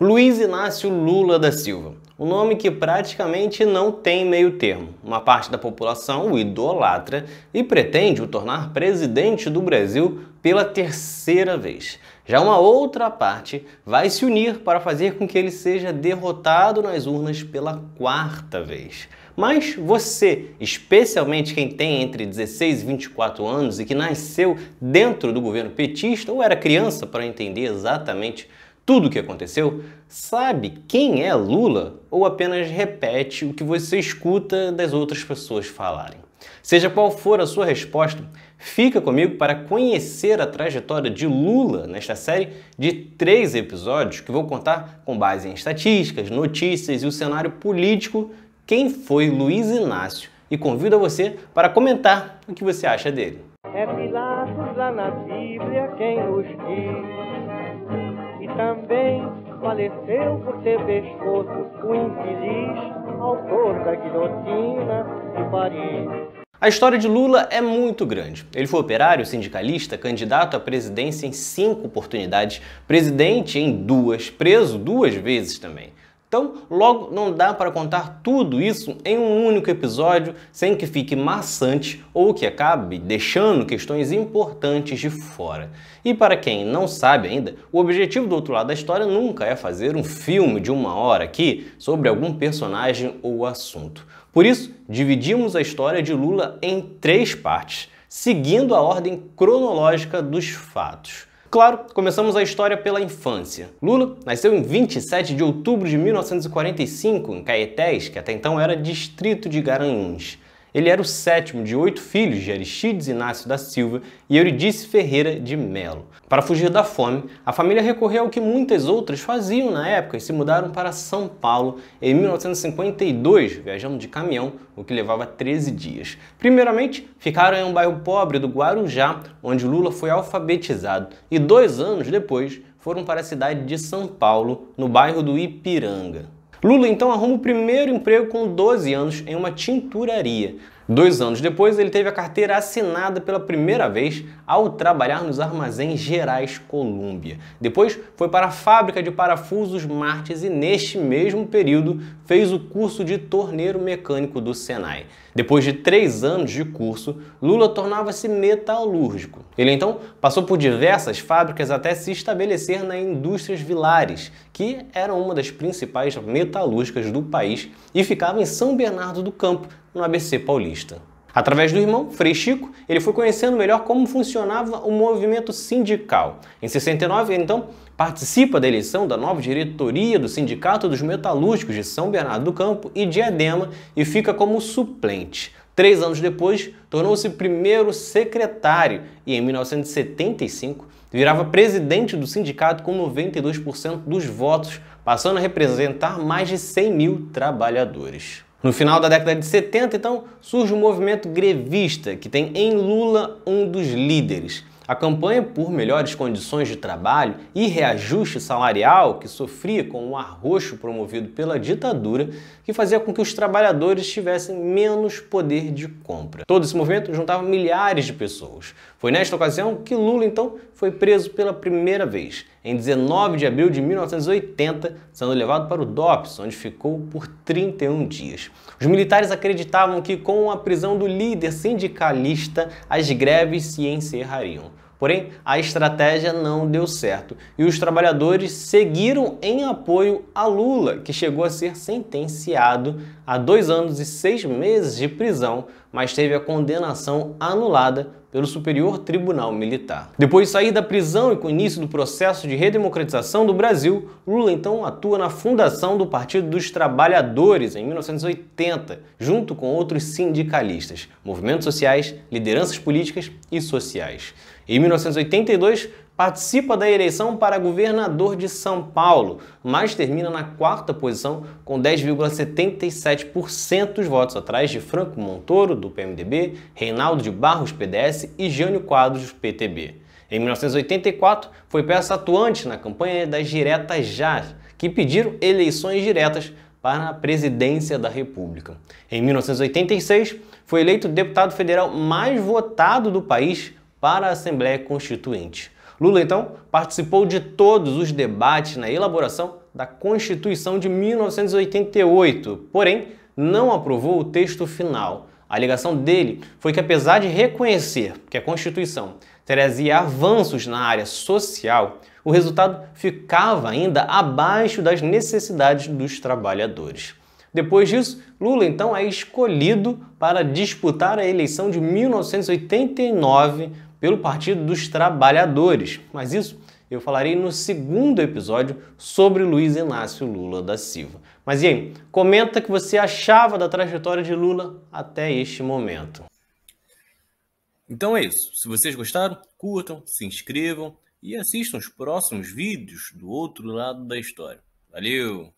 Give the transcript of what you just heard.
Luiz Inácio Lula da Silva, um nome que praticamente não tem meio termo. Uma parte da população o idolatra e pretende o tornar presidente do Brasil pela terceira vez. Já uma outra parte vai se unir para fazer com que ele seja derrotado nas urnas pela quarta vez. Mas você, especialmente quem tem entre 16 e 24 anos e que nasceu dentro do governo petista ou era criança para entender exatamente tudo o que aconteceu? Sabe quem é Lula ou apenas repete o que você escuta das outras pessoas falarem? Seja qual for a sua resposta, fica comigo para conhecer a trajetória de Lula nesta série de três episódios que vou contar com base em estatísticas, notícias e o cenário político quem foi Luiz Inácio e convido a você para comentar o que você acha dele. É Pilatos lá na Bíblia quem nos diz também faleceu por ter pescoço o infeliz autor da guilhotina de Paris. A história de Lula é muito grande. Ele foi operário, sindicalista, candidato à presidência em cinco oportunidades, presidente em duas, preso duas vezes também. Então, logo não dá para contar tudo isso em um único episódio sem que fique maçante ou que acabe deixando questões importantes de fora. E para quem não sabe ainda, o objetivo do outro lado da história nunca é fazer um filme de uma hora aqui sobre algum personagem ou assunto. Por isso, dividimos a história de Lula em três partes, seguindo a ordem cronológica dos fatos. Claro, começamos a história pela infância. Lula nasceu em 27 de outubro de 1945 em Caetés, que até então era distrito de Garanhuns. Ele era o sétimo de oito filhos de Aristides Inácio da Silva e Euridice Ferreira de Melo. Para fugir da fome, a família recorreu ao que muitas outras faziam na época e se mudaram para São Paulo em 1952, viajando de caminhão, o que levava 13 dias. Primeiramente, ficaram em um bairro pobre do Guarujá, onde Lula foi alfabetizado, e dois anos depois foram para a cidade de São Paulo, no bairro do Ipiranga. Lula então arruma o primeiro emprego com 12 anos em uma tinturaria. Dois anos depois, ele teve a carteira assinada pela primeira vez ao trabalhar nos armazéns Gerais Colômbia. Depois foi para a fábrica de parafusos Martes e, neste mesmo período, fez o curso de torneiro mecânico do Senai. Depois de três anos de curso, Lula tornava-se metalúrgico. Ele então passou por diversas fábricas até se estabelecer na Indústrias Vilares, que era uma das principais metalúrgicas do país e ficava em São Bernardo do Campo, no ABC paulista. Através do irmão, Frei Chico, ele foi conhecendo melhor como funcionava o movimento sindical. Em 69, ele, então, participa da eleição da nova diretoria do Sindicato dos Metalúrgicos de São Bernardo do Campo e Diadema e fica como suplente. Três anos depois, tornou-se primeiro secretário e, em 1975, virava presidente do sindicato com 92% dos votos, passando a representar mais de 100 mil trabalhadores. No final da década de 70, então, surge o movimento grevista, que tem em Lula um dos líderes. A campanha por melhores condições de trabalho e reajuste salarial que sofria com o um arroxo promovido pela ditadura, que fazia com que os trabalhadores tivessem menos poder de compra. Todo esse movimento juntava milhares de pessoas. Foi nesta ocasião que Lula então foi preso pela primeira vez em 19 de abril de 1980, sendo levado para o DOPS, onde ficou por 31 dias. Os militares acreditavam que, com a prisão do líder sindicalista, as greves se encerrariam. Porém, a estratégia não deu certo e os trabalhadores seguiram em apoio a Lula, que chegou a ser sentenciado a dois anos e seis meses de prisão, mas teve a condenação anulada pelo Superior Tribunal Militar. Depois de sair da prisão e com o início do processo de redemocratização do Brasil, Lula então atua na fundação do Partido dos Trabalhadores em 1980, junto com outros sindicalistas, movimentos sociais, lideranças políticas e sociais. Em 1982, participa da eleição para governador de São Paulo, mas termina na quarta posição com 10,77% dos votos atrás de Franco Montoro, do PMDB, Reinaldo de Barros, PDS e Jânio Quadros, PTB. Em 1984, foi peça atuante na campanha das diretas já, que pediram eleições diretas para a presidência da República. Em 1986, foi eleito o deputado federal mais votado do país para a Assembleia Constituinte. Lula, então, participou de todos os debates na elaboração da Constituição de 1988, porém, não aprovou o texto final. A alegação dele foi que, apesar de reconhecer que a Constituição trazia avanços na área social, o resultado ficava ainda abaixo das necessidades dos trabalhadores. Depois disso, Lula então é escolhido para disputar a eleição de 1989 pelo Partido dos Trabalhadores. Mas isso eu falarei no segundo episódio sobre Luiz Inácio Lula da Silva. Mas e aí, comenta o que você achava da trajetória de Lula até este momento. Então é isso. Se vocês gostaram, curtam, se inscrevam e assistam os próximos vídeos do outro lado da história. Valeu!